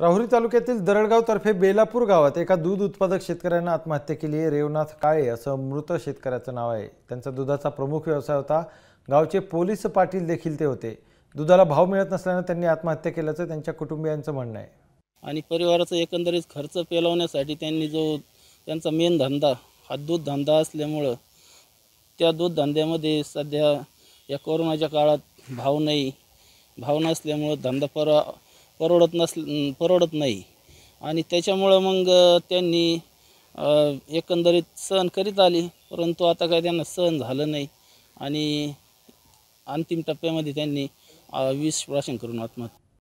राहुरी तालुक्यातील दरडगाव तर्फे बेलापूर गावात एका दूध उत्पादक शेतकऱ्यानं आत्महत्या केली आहे रेवनाथ काळे असं मृत शेतकऱ्याचं नाव आहे त्यांचा दुधाचा प्रमुख व्यवसाय होता गावचे पोलीस पाटील देखील ते होते दुधाला भाव मिळत नसल्यानं त्यांनी आत्महत्या केल्याचं त्यांच्या कुटुंबियांचं म्हणणं आहे आणि परिवाराचा एकंदरीत खर्च पेलवण्यासाठी त्यांनी जो त्यांचा मेन धंदा हा दूध धंदा असल्यामुळं त्या दूध धंद्यामध्ये सध्या या कोरोनाच्या काळात भाव नाही भाव नसल्यामुळं धंदा परवा परवडत नस परवडत नाही आणि त्याच्यामुळं मग त्यांनी एकंदरीत सहन करीत आली परंतु आता काय त्यांना सहन झालं नाही आणि अंतिम टप्प्यामध्ये त्यांनी विष प्राशन करून आत्महत्या